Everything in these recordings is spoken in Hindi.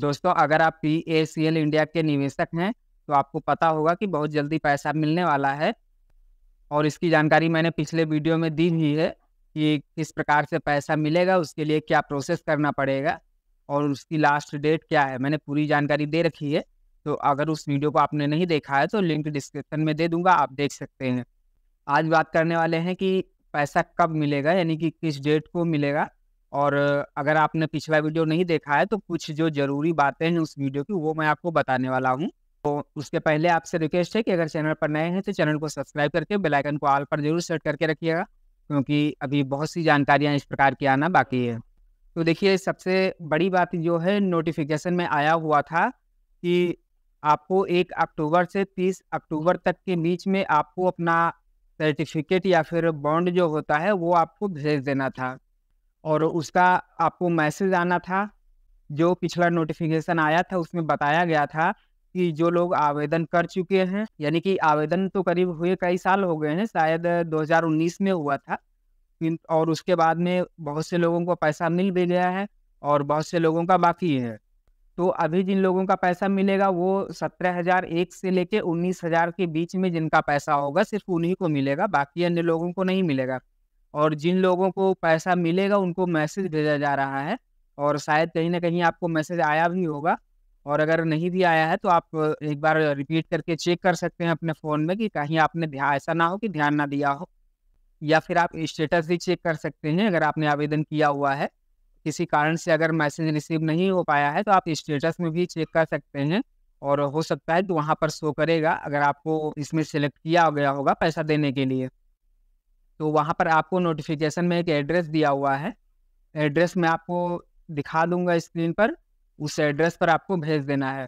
दोस्तों अगर आप P A C L India के निवेशक हैं तो आपको पता होगा कि बहुत जल्दी पैसा मिलने वाला है और इसकी जानकारी मैंने पिछले वीडियो में दी हुई है कि किस प्रकार से पैसा मिलेगा उसके लिए क्या प्रोसेस करना पड़ेगा और उसकी लास्ट डेट क्या है मैंने पूरी जानकारी दे रखी है तो अगर उस वीडियो को आपने नहीं देखा है तो लिंक डिस्क्रिप्शन में दे दूंगा आप देख सकते हैं आज बात करने वाले हैं कि पैसा कब मिलेगा यानी कि किस डेट को मिलेगा और अगर आपने पिछला वीडियो नहीं देखा है तो कुछ जो जरूरी बातें हैं उस वीडियो की वो मैं आपको बताने वाला हूँ तो उसके पहले आपसे रिक्वेस्ट है कि अगर चैनल पर नए हैं तो चैनल को सब्सक्राइब करके बेल आइकन को आल पर जरूर सेट करके रखिएगा क्योंकि अभी बहुत सी जानकारियाँ इस प्रकार की आना बाकी है तो देखिए सबसे बड़ी बात जो है नोटिफिकेशन में आया हुआ था कि आपको एक अक्टूबर से तीस अक्टूबर तक के बीच में आपको अपना सर्टिफिकेट या फिर बॉन्ड जो होता है वो आपको भेज देना था और उसका आपको मैसेज आना था जो पिछला नोटिफिकेशन आया था उसमें बताया गया था कि जो लोग आवेदन कर चुके हैं यानी कि आवेदन तो करीब हुए कई साल हो गए हैं शायद 2019 में हुआ था और उसके बाद में बहुत से लोगों को पैसा मिल भी गया है और बहुत से लोगों का बाकी है तो अभी जिन लोगों का पैसा मिलेगा वो सत्रह हजार एक से लेके उन्नीस हजार के बीच में जिनका पैसा होगा सिर्फ उन्हीं को मिलेगा बाकी अन्य लोगों को नहीं मिलेगा और जिन लोगों को पैसा मिलेगा उनको मैसेज भेजा जा रहा है और शायद कहीं ना कहीं आपको मैसेज आया भी होगा और अगर नहीं भी आया है तो आप एक बार रिपीट करके चेक कर सकते हैं अपने फ़ोन में कि कहीं आपने ध्यान ऐसा ना हो कि ध्यान ना दिया हो या फिर आप स्टेटस भी चेक कर सकते हैं अगर आपने आवेदन किया हुआ है किसी कारण से अगर मैसेज रिसीव नहीं हो पाया है तो आप स्टेटस में भी चेक कर सकते हैं और हो सकता है तो वहाँ पर शो करेगा अगर आपको इसमें सेलेक्ट किया गया होगा पैसा देने के लिए तो वहाँ पर आपको नोटिफिकेशन में एक एड्रेस दिया हुआ है एड्रेस मैं आपको दिखा दूंगा स्क्रीन पर उस एड्रेस पर आपको भेज देना है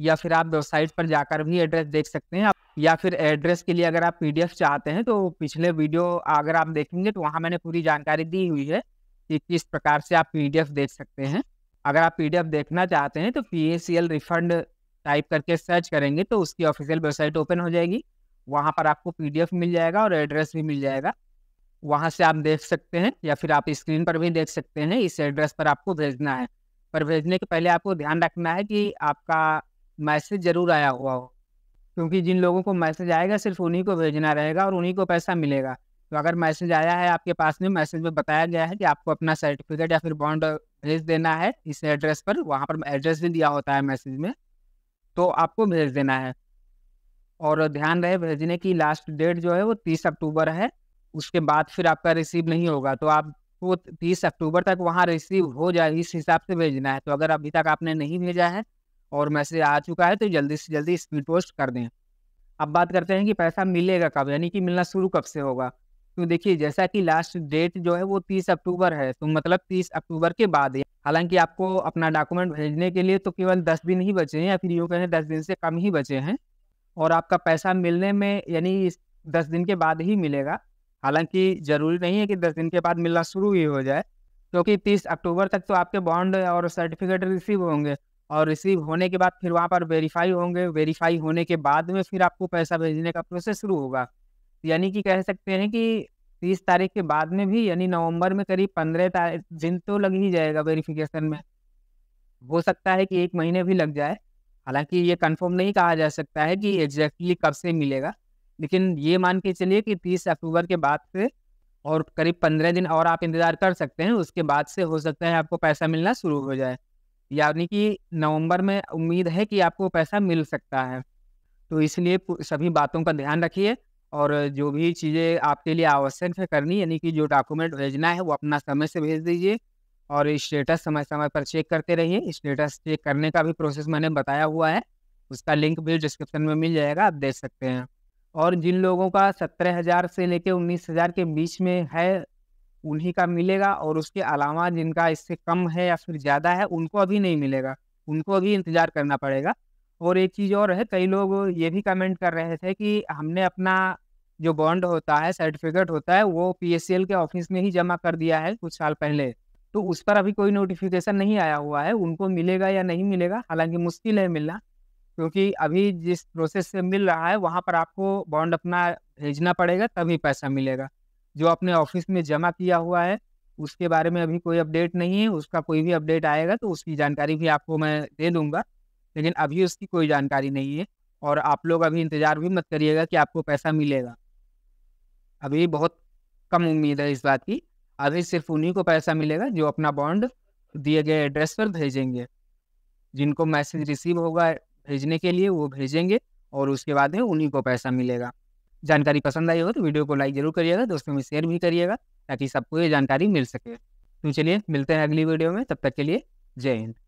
या फिर आप वेबसाइट पर जाकर भी एड्रेस देख सकते हैं या फिर एड्रेस के लिए अगर आप पीडीएफ चाहते हैं तो पिछले वीडियो अगर आप देखेंगे तो वहाँ मैंने पूरी जानकारी दी हुई है कि किस प्रकार से आप पीडीएफ देख सकते हैं अगर आप पीडीएफ देखना चाहते हैं तो पी रिफंड टाइप करके सर्च करेंगे तो उसकी ऑफिशियल वेबसाइट ओपन हो जाएगी वहाँ पर आपको पीडीएफ मिल जाएगा और एड्रेस भी मिल जाएगा वहाँ से आप देख सकते हैं या फिर आप स्क्रीन पर भी देख सकते हैं इस एड्रेस पर आपको भेजना है पर भेजने के पहले आपको ध्यान रखना है कि आपका मैसेज ज़रूर आया हुआ हो क्योंकि जिन लोगों को मैसेज आएगा सिर्फ उन्हीं को भेजना रहेगा और उन्हीं को पैसा मिलेगा तो अगर मैसेज आया है आपके पास में मैसेज में बताया गया है कि आपको अपना सर्टिफिकेट या फिर बॉन्ड भेज देना है इस एड्रेस पर वहाँ पर एड्रेस भी दिया होता है मैसेज में तो आपको भेज देना है और ध्यान रहे भेजने की लास्ट डेट जो है वो तीस अक्टूबर है उसके बाद फिर आपका रिसीव नहीं होगा तो आप वो तीस अक्टूबर तक वहाँ रिसीव हो जाए इस हिसाब से भेजना है तो अगर अभी तक आपने नहीं भेजा है और मैसेज आ चुका है तो जल्दी से जल्दी स्पीड पोस्ट कर दें अब बात करते हैं कि पैसा मिलेगा कब यानी कि मिलना शुरू कब से होगा तो देखिए जैसा कि लास्ट डेट जो है वो तीस अक्टूबर है तो मतलब तीस अक्टूबर के बाद हालांकि आपको अपना डॉक्यूमेंट भेजने के लिए तो केवल दस दिन ही बचे हैं या फिर यूँ कहें दस दिन से कम ही बचे हैं और आपका पैसा मिलने में यानी दस दिन के बाद ही मिलेगा हालांकि ज़रूरी नहीं है कि दस दिन के बाद मिलना शुरू ही हो जाए क्योंकि तीस अक्टूबर तक तो आपके बॉन्ड और सर्टिफिकेट रिसीव होंगे और रिसीव होने के बाद फिर वहाँ पर वेरीफाई होंगे वेरीफाई होने के बाद में फिर आपको पैसा भेजने का प्रोसेस शुरू होगा यानी कि कह सकते हैं कि तीस तारीख के बाद में भी यानी नवंबर में करीब पंद्रह तारीख दिन तो लग ही जाएगा वेरिफिकेशन में हो सकता है कि एक महीने भी लग जाए हालांकि ये कंफर्म नहीं कहा जा सकता है कि एग्जैक्टली कब से मिलेगा लेकिन ये मान के चलिए कि तीस अक्टूबर के बाद से और करीब पंद्रह दिन और आप इंतज़ार कर सकते हैं उसके बाद से हो सकता है आपको पैसा मिलना शुरू हो जाए यानी कि नवंबर में उम्मीद है कि आपको पैसा मिल सकता है तो इसलिए सभी बातों का ध्यान रखिए और जो भी चीज़ें आपके लिए आवश्यक है करनी यानी कि जो डॉक्यूमेंट भेजना है वो अपना समय से भेज दीजिए और स्टेटस समय समय पर चेक करते रहिए स्टेटस चेक करने का भी प्रोसेस मैंने बताया हुआ है उसका लिंक भी डिस्क्रिप्शन में मिल जाएगा आप देख सकते हैं और जिन लोगों का सत्रह हज़ार से लेकर उन्नीस हज़ार के बीच में है उन्हीं का मिलेगा और उसके अलावा जिनका इससे कम है या फिर ज़्यादा है उनको अभी नहीं मिलेगा उनको अभी इंतज़ार करना पड़ेगा और एक चीज़ और है कई लोग ये भी कमेंट कर रहे थे कि हमने अपना जो बॉन्ड होता है सर्टिफिकेट होता है वो पी के ऑफिस में ही जमा कर दिया है कुछ साल पहले तो उस पर अभी कोई नोटिफिकेशन नहीं आया हुआ है उनको मिलेगा या नहीं मिलेगा हालांकि मुश्किल है मिलना क्योंकि अभी जिस प्रोसेस से मिल रहा है वहाँ पर आपको बॉन्ड अपना भेजना पड़ेगा तभी पैसा मिलेगा जो आपने ऑफिस में जमा किया हुआ है उसके बारे में अभी कोई अपडेट नहीं है उसका कोई भी अपडेट आएगा तो उसकी जानकारी भी आपको मैं दे दूंगा लेकिन अभी उसकी कोई जानकारी नहीं है और आप लोग अभी इंतज़ार भी मत करिएगा कि आपको पैसा मिलेगा अभी बहुत कम उम्मीद है इस बात की अभी सिर्फ उन्हीं को पैसा मिलेगा जो अपना बॉन्ड दिए गए एड्रेस पर भेजेंगे जिनको मैसेज रिसीव होगा भेजने के लिए वो भेजेंगे और उसके बाद में उन्हीं को पैसा मिलेगा जानकारी पसंद आई हो तो वीडियो को लाइक जरूर करिएगा दोस्तों में शेयर भी करिएगा ताकि सबको ये जानकारी मिल सके तो चलिए मिलते हैं अगली वीडियो में तब तक के लिए जय हिंद